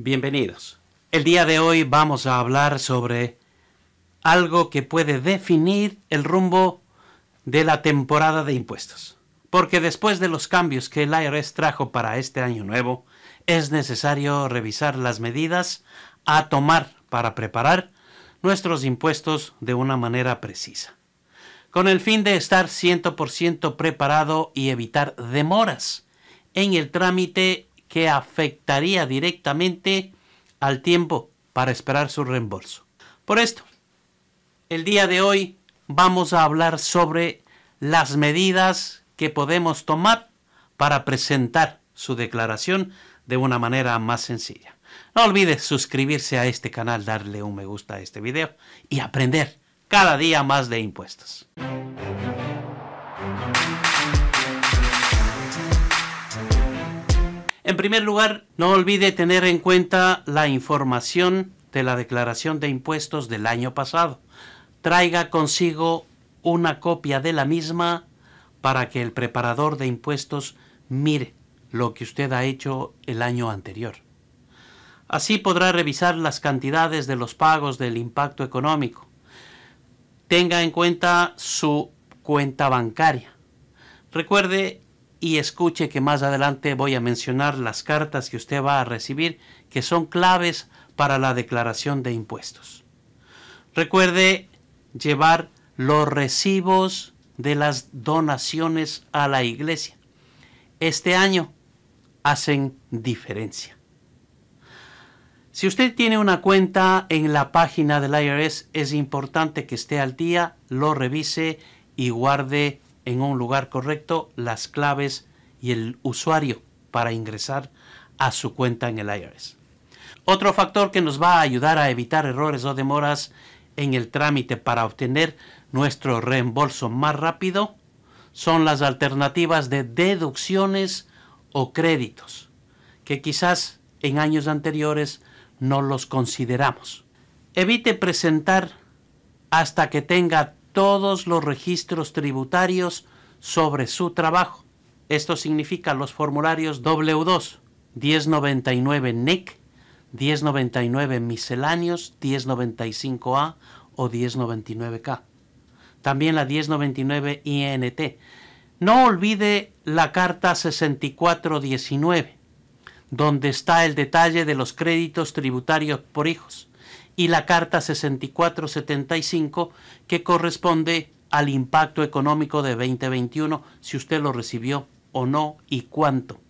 Bienvenidos. El día de hoy vamos a hablar sobre algo que puede definir el rumbo de la temporada de impuestos. Porque después de los cambios que el IRS trajo para este año nuevo, es necesario revisar las medidas a tomar para preparar nuestros impuestos de una manera precisa. Con el fin de estar 100% preparado y evitar demoras en el trámite que afectaría directamente al tiempo para esperar su reembolso. Por esto, el día de hoy vamos a hablar sobre las medidas que podemos tomar para presentar su declaración de una manera más sencilla. No olvides suscribirse a este canal, darle un me gusta a este video y aprender cada día más de impuestos. En primer lugar, no olvide tener en cuenta la información de la declaración de impuestos del año pasado. Traiga consigo una copia de la misma para que el preparador de impuestos mire lo que usted ha hecho el año anterior. Así podrá revisar las cantidades de los pagos del impacto económico. Tenga en cuenta su cuenta bancaria. Recuerde y escuche que más adelante voy a mencionar las cartas que usted va a recibir que son claves para la declaración de impuestos. Recuerde llevar los recibos de las donaciones a la iglesia. Este año hacen diferencia. Si usted tiene una cuenta en la página del IRS, es importante que esté al día, lo revise y guarde en un lugar correcto las claves y el usuario para ingresar a su cuenta en el IRS. Otro factor que nos va a ayudar a evitar errores o demoras en el trámite para obtener nuestro reembolso más rápido son las alternativas de deducciones o créditos, que quizás en años anteriores no los consideramos. Evite presentar hasta que tenga todos los registros tributarios sobre su trabajo. Esto significa los formularios W2, 1099 nec 1099 misceláneos, 1095A o 1099K. También la 1099 INT. No olvide la carta 6419, donde está el detalle de los créditos tributarios por hijos y la Carta 6475 que corresponde al impacto económico de 2021, si usted lo recibió o no y cuánto.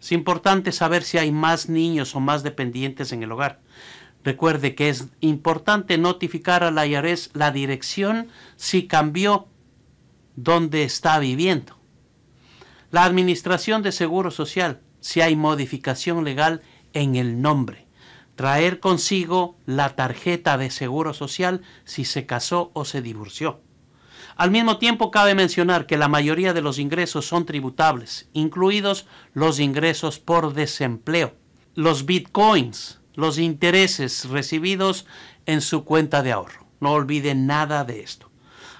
Es importante saber si hay más niños o más dependientes en el hogar. Recuerde que es importante notificar a la IARES la dirección si cambió donde está viviendo. La Administración de Seguro Social si hay modificación legal en el nombre traer consigo la tarjeta de seguro social si se casó o se divorció. Al mismo tiempo, cabe mencionar que la mayoría de los ingresos son tributables, incluidos los ingresos por desempleo, los bitcoins, los intereses recibidos en su cuenta de ahorro. No olvide nada de esto.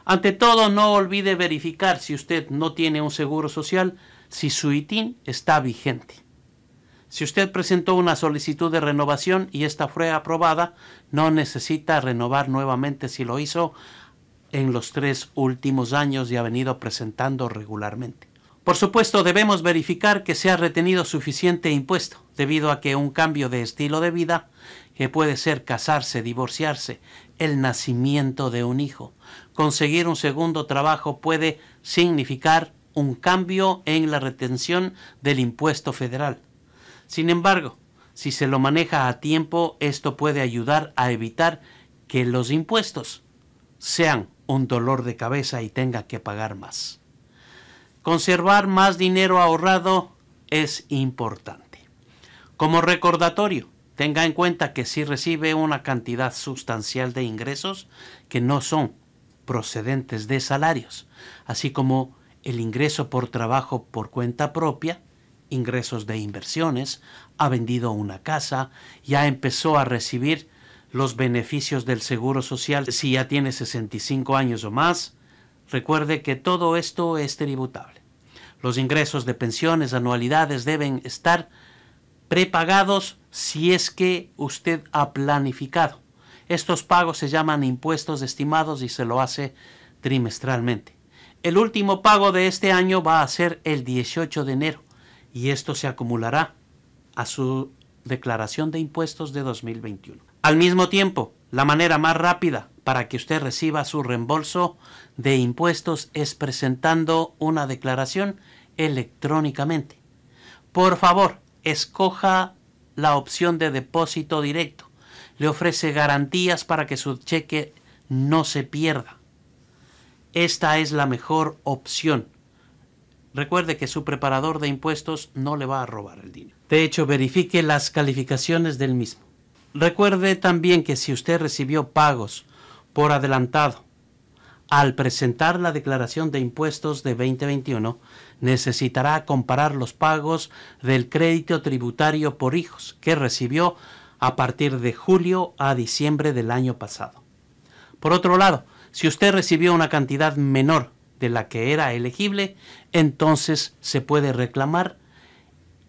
Ante todo, no olvide verificar si usted no tiene un seguro social, si su ITIN está vigente. Si usted presentó una solicitud de renovación y esta fue aprobada, no necesita renovar nuevamente si lo hizo en los tres últimos años y ha venido presentando regularmente. Por supuesto, debemos verificar que se ha retenido suficiente impuesto, debido a que un cambio de estilo de vida, que puede ser casarse, divorciarse, el nacimiento de un hijo, conseguir un segundo trabajo puede significar un cambio en la retención del impuesto federal. Sin embargo, si se lo maneja a tiempo, esto puede ayudar a evitar que los impuestos sean un dolor de cabeza y tenga que pagar más. Conservar más dinero ahorrado es importante. Como recordatorio, tenga en cuenta que si recibe una cantidad sustancial de ingresos que no son procedentes de salarios, así como el ingreso por trabajo por cuenta propia, ingresos de inversiones, ha vendido una casa, ya empezó a recibir los beneficios del Seguro Social si ya tiene 65 años o más. Recuerde que todo esto es tributable. Los ingresos de pensiones, anualidades deben estar prepagados si es que usted ha planificado. Estos pagos se llaman impuestos estimados y se lo hace trimestralmente. El último pago de este año va a ser el 18 de enero y esto se acumulará a su declaración de impuestos de 2021. Al mismo tiempo, la manera más rápida para que usted reciba su reembolso de impuestos es presentando una declaración electrónicamente. Por favor, escoja la opción de depósito directo. Le ofrece garantías para que su cheque no se pierda. Esta es la mejor opción Recuerde que su preparador de impuestos no le va a robar el dinero. De hecho, verifique las calificaciones del mismo. Recuerde también que si usted recibió pagos por adelantado al presentar la declaración de impuestos de 2021, necesitará comparar los pagos del crédito tributario por hijos que recibió a partir de julio a diciembre del año pasado. Por otro lado, si usted recibió una cantidad menor de la que era elegible, entonces se puede reclamar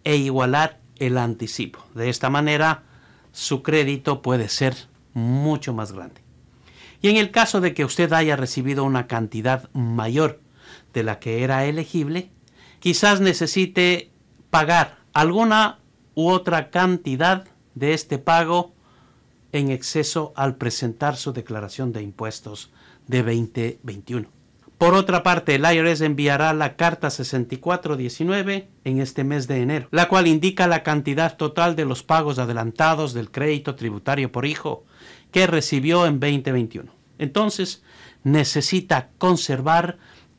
e igualar el anticipo. De esta manera, su crédito puede ser mucho más grande. Y en el caso de que usted haya recibido una cantidad mayor de la que era elegible, quizás necesite pagar alguna u otra cantidad de este pago en exceso al presentar su declaración de impuestos de 2021. Por otra parte, el IRS enviará la carta 6419 en este mes de enero, la cual indica la cantidad total de los pagos adelantados del crédito tributario por hijo que recibió en 2021. Entonces, necesita conservar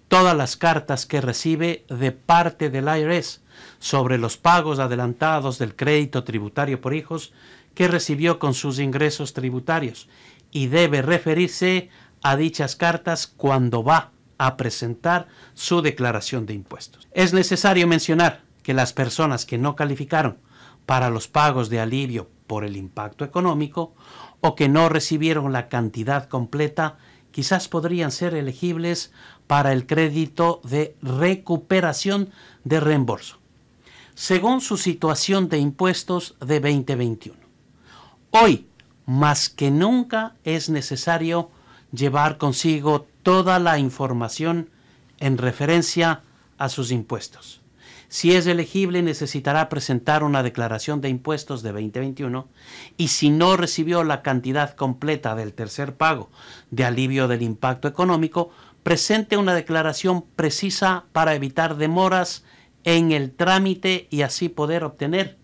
todas las cartas que recibe de parte del IRS sobre los pagos adelantados del crédito tributario por hijos que recibió con sus ingresos tributarios y debe referirse a dichas cartas cuando va a presentar su declaración de impuestos. Es necesario mencionar que las personas que no calificaron para los pagos de alivio por el impacto económico o que no recibieron la cantidad completa quizás podrían ser elegibles para el crédito de recuperación de reembolso, según su situación de impuestos de 2021. Hoy, más que nunca, es necesario llevar consigo toda la información en referencia a sus impuestos. Si es elegible, necesitará presentar una declaración de impuestos de 2021 y si no recibió la cantidad completa del tercer pago de alivio del impacto económico, presente una declaración precisa para evitar demoras en el trámite y así poder obtener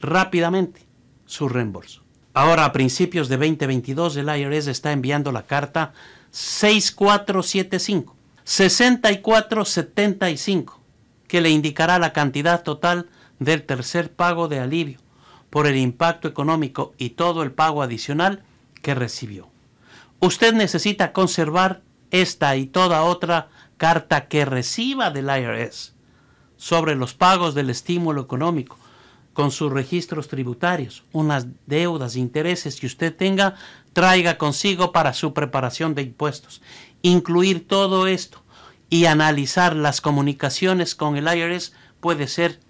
rápidamente su reembolso. Ahora, a principios de 2022, el IRS está enviando la carta 6475 6475 que le indicará la cantidad total del tercer pago de alivio por el impacto económico y todo el pago adicional que recibió. Usted necesita conservar esta y toda otra carta que reciba del IRS sobre los pagos del estímulo económico con sus registros tributarios, unas deudas, intereses que usted tenga, traiga consigo para su preparación de impuestos. Incluir todo esto y analizar las comunicaciones con el IRS puede ser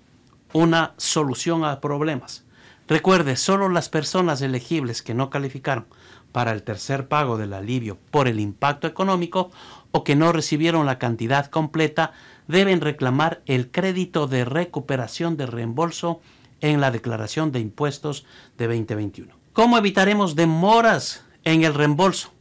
una solución a problemas. Recuerde, solo las personas elegibles que no calificaron para el tercer pago del alivio por el impacto económico o que no recibieron la cantidad completa deben reclamar el crédito de recuperación de reembolso en la declaración de impuestos de 2021. ¿Cómo evitaremos demoras en el reembolso?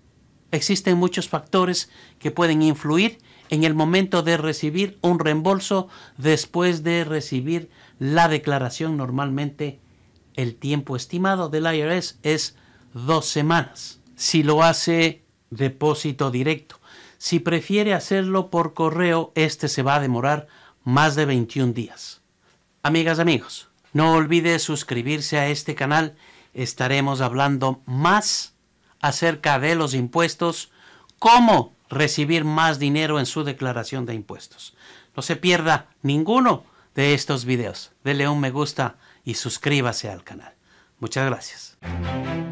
Existen muchos factores que pueden influir en el momento de recibir un reembolso después de recibir la declaración. Normalmente el tiempo estimado del IRS es dos semanas. Si lo hace depósito directo, si prefiere hacerlo por correo, este se va a demorar más de 21 días. Amigas, amigos, no olvide suscribirse a este canal. Estaremos hablando más acerca de los impuestos, cómo recibir más dinero en su declaración de impuestos. No se pierda ninguno de estos videos. Dele un me gusta y suscríbase al canal. Muchas gracias.